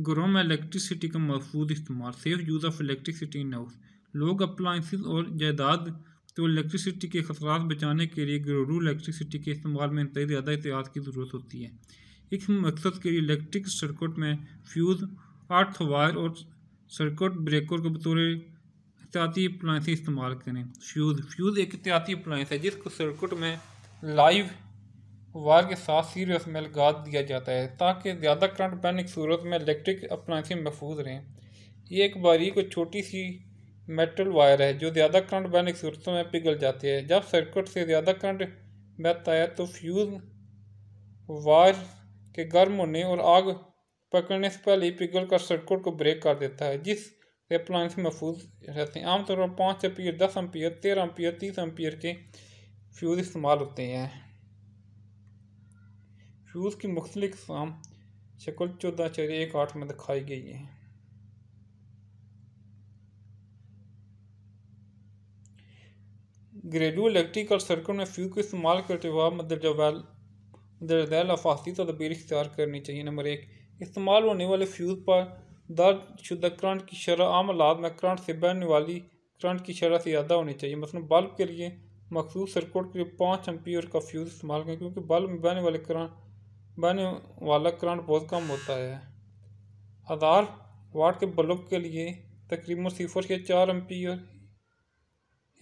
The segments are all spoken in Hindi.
घरों में इलेक्ट्रिसिटी का महफूज इस्तेमाल safe use of electricity in house लोग अप्लाइंसिस और जायदाद तो इलेक्ट्रिसिटी के खतरा बचाने के लिए घरेलू इलेक्ट्रिसिटी के इस्तेमाल में इतनी ज़्यादा एहतियात की ज़रूरत होती है इस मकसद के लिए इलेक्ट्रिक सर्कट में फ्यूज़ आर्थ वायर और सर्कट ब्रेकर को बतौर एहतियाती अप्लाइंस इस्तेमाल करें फ्यूज़ फ्यूज़ एक एहतियाती अप्लाइंस है जिसको सर्कट में लाइव वायर के साथ सीरियस में लगा दिया जाता है ताकि ज़्यादा करंट बहने की सूरत में इलेक्ट्रिक अप्लाइंसें महफूज रहें ये एक बारीक और छोटी सी मेटल वायर है जो ज़्यादा करंट बहने की सूरतों में पिघल जाती है जब सर्किट से ज़्यादा करंट बहता है तो फ्यूज़ वायर के गर्म होने और आग पकड़ने से पहले पिघल कर सर्किट को ब्रेक कर देता है जिस अप्लाइंस महफूज रहते हैं आमतौर पर पाँच एम्पियर दस एम्पियर तेरह एम्पियर तीस एम्पियर के फ्यूज़ इस्तेमाल होते हैं फ्यूज़ की मुख्तलि अकसाम शक्ल चौदह चार एक आठ में दिखाई गई है ग्रेडू इलेक्ट्रिकल और में फ्यूज को इस्तेमाल करते हुए मदरजैल मदरजैल अफासी तदबीर इख्तियार करनी चाहिए नंबर एक इस्तेमाल होने वाले फ्यूज़ पर दर्ज शुदा करंट की शरह आम आलात में करंट से बहने वाली करंट की शरह से ज़्यादा होनी चाहिए मसलन बल्ब के लिए मखसूस सर्कुट के लिए पाँच एम्पियर का फ्यूज़ इस्तेमाल करें क्योंकि बल्ब में बहने वाले करंट बनने वाला करंट बहुत कम होता है आधार वाट के बल्ब के लिए तकरीबन सिफर से चार एम्पियर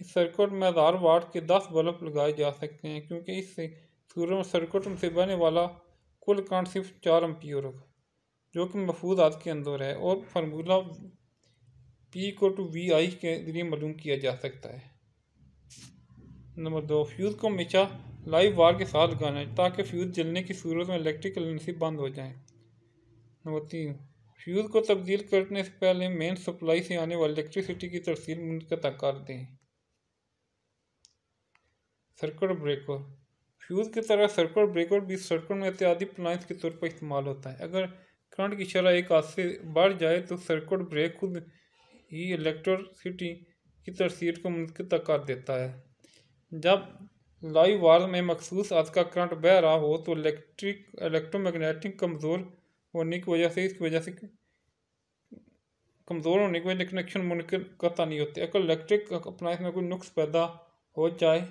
इस सर्किट में आधार वाट के दस बल्ब लगाए जा सकते हैं क्योंकि इससे सूर्य सर्किट से बने वाला कुल करंट सिर्फ चार एम्पियर होगा जो कि महफूज हाथ के अंदर है और फार्मूला पी को टू वी आई के जरिए मालूम किया जा सकता है नंबर दो फ्यूज़ को हमेशा लाइव वार के साथ लगाना ताकि फ्यूज़ जलने की सूरत में इलेक्ट्रिकल एनर्जी बंद हो जाए नंबर तीन फ्यूज़ को तब्दील करने से पहले मेन सप्लाई से आने वाली इलेक्ट्रिसिटी की तरसील मुनता कर दें सर्कट ब्रेकर फ्यूज़ की तरह सर्कट ब्रेकर भी सर्कट में इत्यादि प्लाइंस के तौर पर इस्तेमाल होता है अगर करंट की शरह एक हाथ से बढ़ जाए तो सर्कट ब्रेक खुद ही इलेक्ट्रिसिटी की तरसील को मुनता कर देता है जब लाइव वार में मखसूस आज का करंट बह रहा हो तो इलेक्ट्रिक इलेक्ट्रोमैग्नेटिक कमज़ोर होने की वजह से इसकी वजह से कमज़ोर होने की वजह से कनेक्शन मुनकर करता नहीं होते अगर इलेक्ट्रिक अपना इसमें कोई नुक्स पैदा हो जाए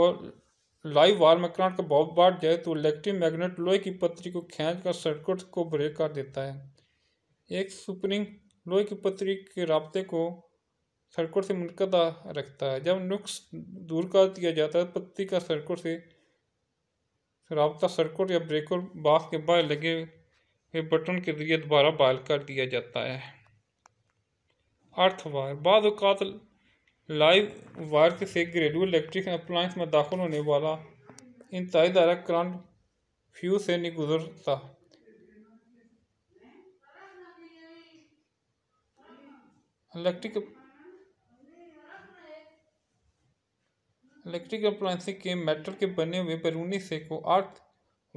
और लाइव वार में करंट का बहुत बाढ़ जाए तो इलेक्ट्रिक मैग्नेट लोहे की पत्री को खींच कर सर्किट को ब्रेक कर देता है एक सुपरिंग लोहे की पत्री के रबते को सर्कुट से मिलकता रखता है जब नुक्स दूर कर दिया जाता है तो पत्ती का सर्कुट से रबता सड़कों या ब्रेकर बास के बाहर लगे हुए बटन के जरिए दोबारा बहाल कर दिया जाता है अर्थ वायर बाद लाइव वायर के से घरेलू इलेक्ट्रिक अप्लाइंस में दाखिल होने वाला इंतजाई दायरा करंट फ्यूज से नहीं गुजरता इलेक्ट्रिक इलेक्ट्रिक अप्लायंसें के मेटल के बने हुए बैरूनी से आठ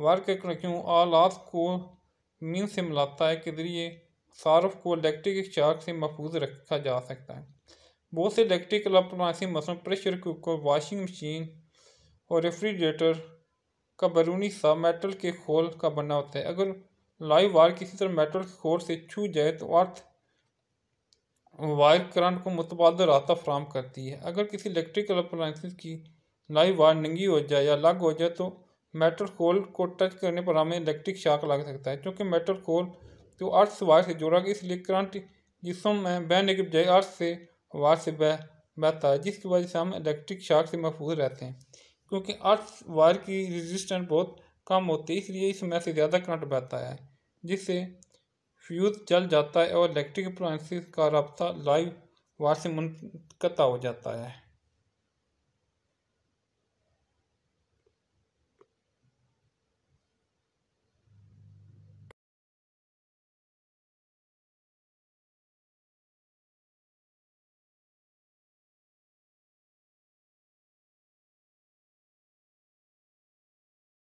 वार के क्यों आलात को मीन से मिलाता है के ज़रिए सार्फ को इलेक्ट्रिक चार्ज से महफूज रखा जा सकता है बहुत से इलेक्ट्रिकल अप्लायंसें मसलन प्रेशर कुकर वाशिंग मशीन और रेफ्रिजरेटर का बैरूनी सा मेटल के खोल का बना होता है अगर लाइव वार किसी तरह मेटल के खोल से छू जाए तो अर्थ वायर करंट को मुतबाद रास्ता फ्राहम करती है अगर किसी इलेक्ट्रिकल अप्लाइंसिस की लाइव वायर नंगी हो जाए या लग हो जाए तो मेटल कोल को टच करने पर हमें इलेक्ट्रिक शाक लग सकता है क्योंकि मेटल कोल तो अर्थ वायर से जुड़ा गया इसलिए करंट जिसम में बहने के बजाय अर्थ से वायर से बह बहता है जिसकी वजह से हम इलेक्ट्रिक शाक से महफूज रहते हैं क्योंकि अर्थ वायर की रजिस्टेंस बहुत कम होती है इसलिए इसमें से ज़्यादा करंट बहता है जिससे फ्यूज़ जल जाता है और इलेक्ट्रिक अप्लाइंसिस का रबता लाइव वायर से मुनता हो जाता है